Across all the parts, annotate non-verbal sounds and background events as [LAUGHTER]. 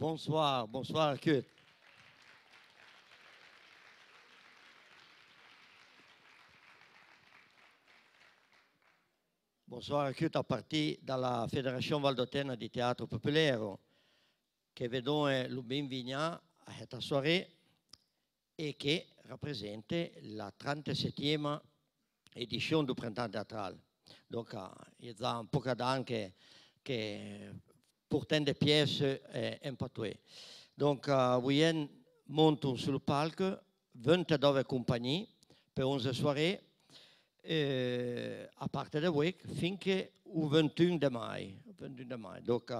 Bonsoir, bonsoir à que. Bonsoir a tutti a partire dalla Federazione Valdotena di Teatro Popolero che vedone lo benvenuto a questa soirée e che rappresenta la 37 edizione del Printemps Teatrale. Quindi, è un po' anche che portant des pièces impatouées. Eh, Donc, à Wien, montons sur le palco 29 compagnie per 11 soirée eh, a parte da week finché il 21 di mai. 21 di mai. Donc,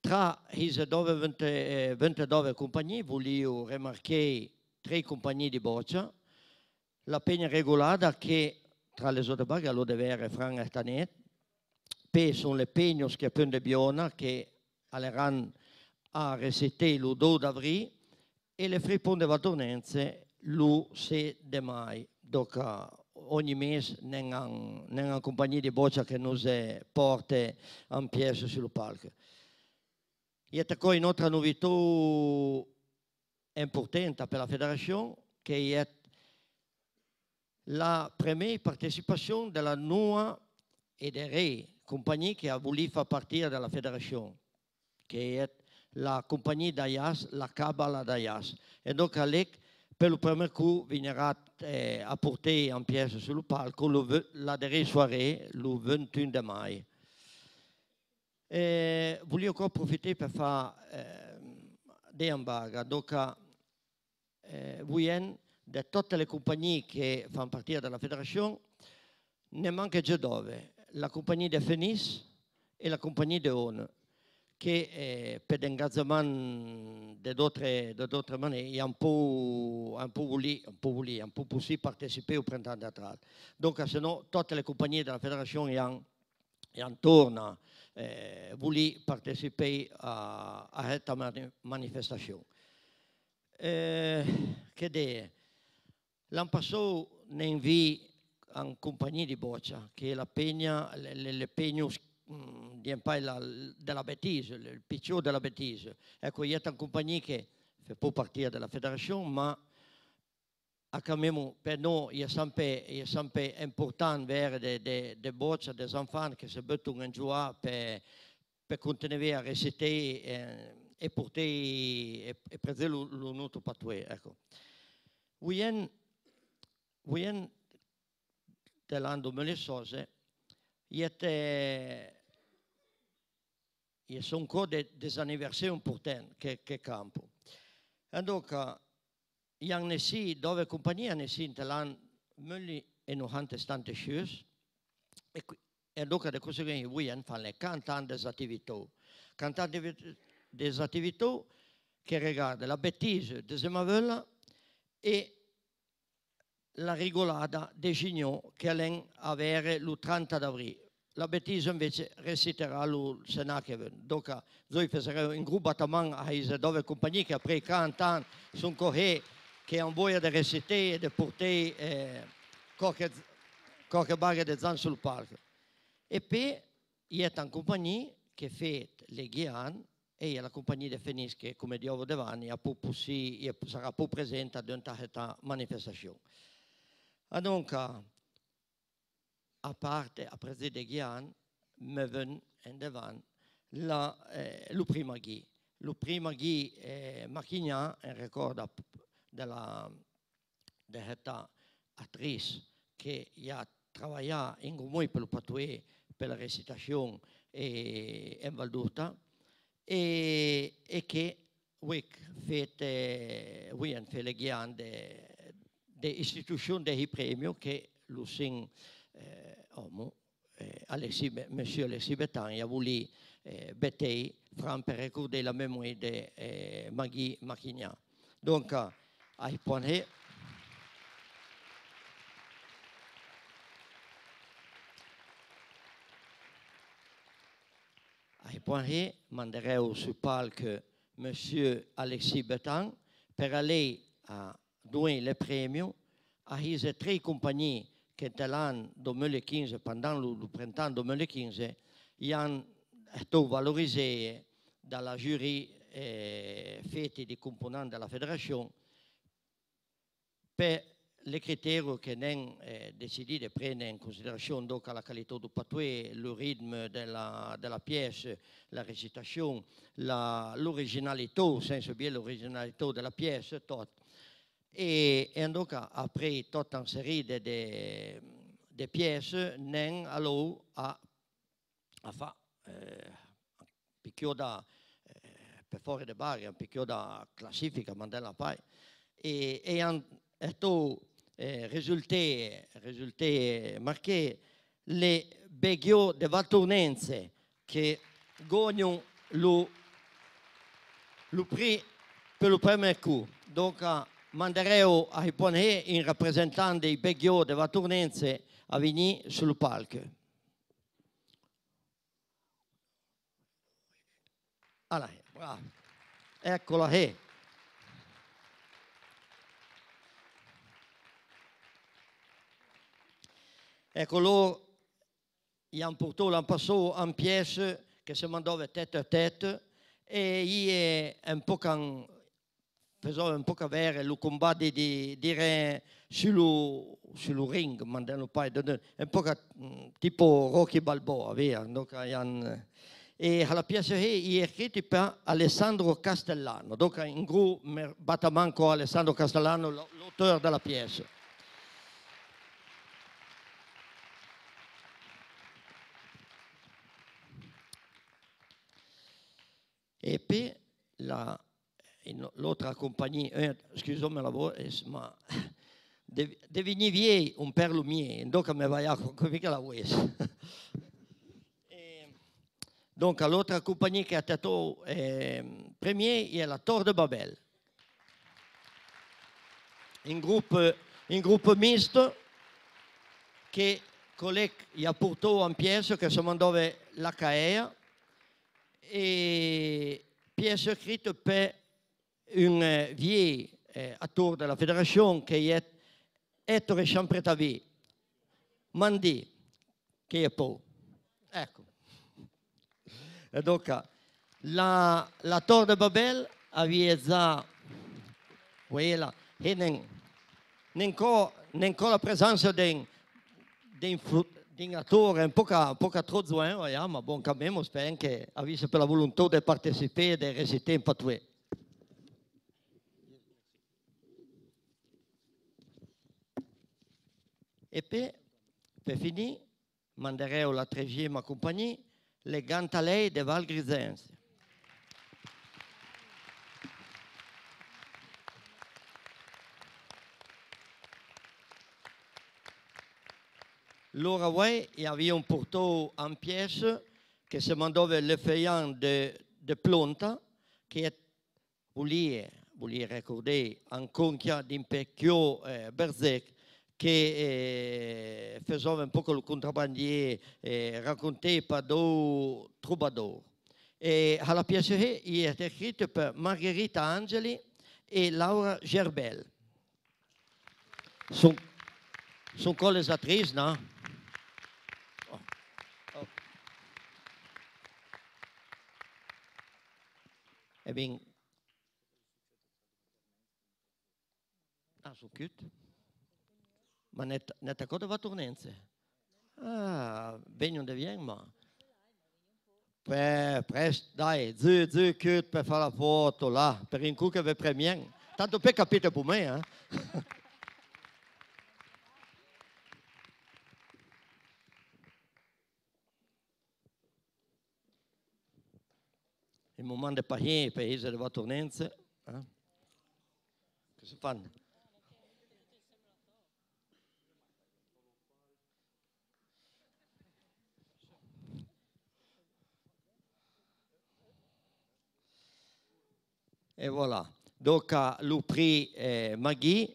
tra queste 29, eh, compagnie, voglio rimarcare tre compagnie di boccia, la Pegna regolata che tra le altre baghe lo deve avere Fran Artanet, peso le peños che appunto Biona che alleran a resete lo 2 d'avri e le friponde vadonenze lo se de mai. Doca eh, ogni mese non hanno compagnia di boccia che non si eh, porta un piezo sul palco. E poi un'altra novità importante per la federazione che è la prima partecipazione della nuova e dei re compagnie qui a voulu faire partir de la fédération, qui est la compagnie d'Ayas, la Cabala d'Ayas. E donc, Alec, per il primo coup, viendra eh, portare en pièce sul palco le, la dernière soirée, le 21 de mai. E voglio ancora approfittare per fare eh, dei ambarga. Donc, eh, Wien, di tutte le compagnie che fanno partire dalla federazione, ne manca già dove la compagnia di Phoenix e la compagnia di Hone, che eh, per l'engagement di altre ils ont un po' voulu, un peu voulu, un po' poussé participer au printemps théâtral. Donc, sinon, toutes les compagnies de la fédération ont, ont tourné, eh, voulu participer à, à cette manifestation. Eh, che dire, l'anno passato ne invii una compagnia di boccia, che è la pegna, le, pegne mm, di la, della Betise, il PCO della Betise. Ecco, è una compagnia che fa parte della federazione, ma a Camemo, per noi è sempre, è sempre importante avere delle de, de bocce, degli infant che si buttano in giù per, per continuare a recitare eh, e portare e, e prendere l'unuto per te. Ecco. Wien, telando mele soze, jete je sont encore des, des anniversaires importants che, che campo. E dunque, jan nesi, dove compagnia nesi in telan mölli e no hante stante scius, e, e dunque di conseguenza voi jan fan le cantante attività. Cantante des attività che riguardano la bettise, desemavella e la regolata designò che Alain avere l'80 d'avril. La Bettiso invece reciterà il Senacheven. Donc, noi faremo un gruppo a Isa, dove compagnie che après 40 anni sono corrette, che hanno voglia di recitare e di portare eh, qualche, qualche barra di zan sul palco. E poi c'è una compagnia che fa le ghiane e la compagnia di Fenis che, come dicevo davanti, sarà più presente durante questa manifestazione. Ah, euh, Anonka, eh, eh, a parte, a Presideghian, Meven e Devan, l'Uprima eh, Ghi. prima Ghi è Marchignan, in ricordo della, della attrice che ha lavorato in Gumui per il patuè, per la recitazione e, in Valdurta, e, e che ha fatto Wien fece le de institutions de premio que Lucien eh, Homo, eh, Alexis, Monsieur Alexis a voulu eh, bêter franc pour recorder la mémoire de Magi eh, Magui Donc, à ce point Poinré manderait au Supal que M. Alexis Betan, pour aller à donc le premio, a ces tre compagnie qui, en 2015, pendant le printemps 2015, été valorisées par la Jury eh, des composants de la Fédération pour les critères che ont eh, décidé prendre en considération, donc, la qualité du patois, le rythme de la pièce, la récitation, sans senso bien de la pièce, tot. e, et donc, après toute une série de, de, de pièces, Nen alors a, a fait euh, un picchio da, eh, per fuori di Bari, un picchio da classifica Mandela Pai, et, et en étant eh, risulté, le Beghio di Valtournense che gagnent le, le prix per il primo coup. Donc, mandereo a riponer in rappresentante dei Beggio de Tournense a venire sul palco. Allora, ah, bravo. Eccola qui. Eh. Ecco loro, gli hanno portato, l'hanno passato un pièce che si mandava tête a tête e gli è un po' can pesava un po' avere il combattimento di dire sul, sul ring, ma non poi, un po' mm, tipo Rocky Balboa, via. No? E alla piace è erchiti per Alessandro Castellano, dunque in batta manco Alessandro Castellano, l'autore della pièce. E poi la l'altra compagnia, eh, la lavoro, eh, ma de, de vignivier un perlo mio, donc mi vai a come che la vuoi. [LAUGHS] donc l'altra compagnia che ha detto eh, premier è la Torre de Babel. Un gruppo, un gruppo misto che colleg gli ha portato un pièce che si mandava la CAEA e pièce scritto per un eh, vieil eh, acteur de la fédération qui est Ettore Champretavi, Mandi, che è Paul. Ecco. E dunque, euh, la, la Torre de Babel aveva quella e non, non la presenza di un attore un po', un po troppo giovane, ma buon cammino, spero che avesse per la volontà di partecipare e di recitare in patuè. Et puis, pour finir, à la troisième ma compagnie, les lei de Val Grisens. il y avait un porto en pièce qui se mandait le feuillant de, Plonta, qui est, vous voulez, vous un conquia d'impecchio euh, che eh, faceva un po' il contrabbandiere, eh, raccontava do troubadour. E alla piacere è scritto per Margherita Angeli e Laura Gerbel. Sono son con le attrici, no? Oh. Eh oh. Ah, sono cute. Maar net, net dat va a tornare. Ah, ben de vien ma. Per, dai, zu, zu, cut, per fare la foto là, per in cucca ve premien. Tanto per capire per me, eh? [LAUGHS] Il momento è di pagare per essere va tournense. Eh? Che si fanno? Et voilà. Donc, à l'Oupri Magui,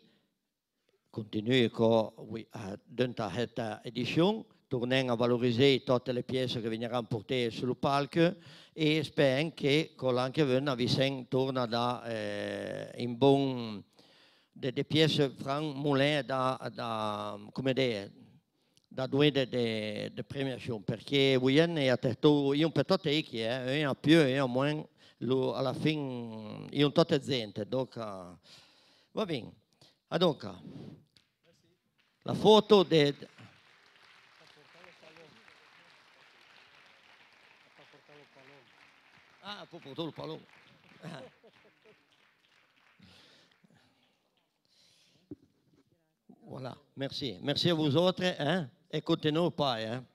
continue con, oui, a, dentro questa edizione, torniamo a valorizzare tutte le pièces che verranno portate sul palco e speriamo che con l'anchevenna Vicente torna da eh, un in buon... de, de pièces Franck Moulin da, da, come dire, da due de, de, de premiazioni, perché Wien è a tetto, io un po' a te, che è un a più e un a meno lo, alla fine io non tot gente, doca, va bene. Adonca, la foto del... Ah, portato il pallone. Ah. Voilà, merci. Merci à vous autres hein? et continuez pas. Hein?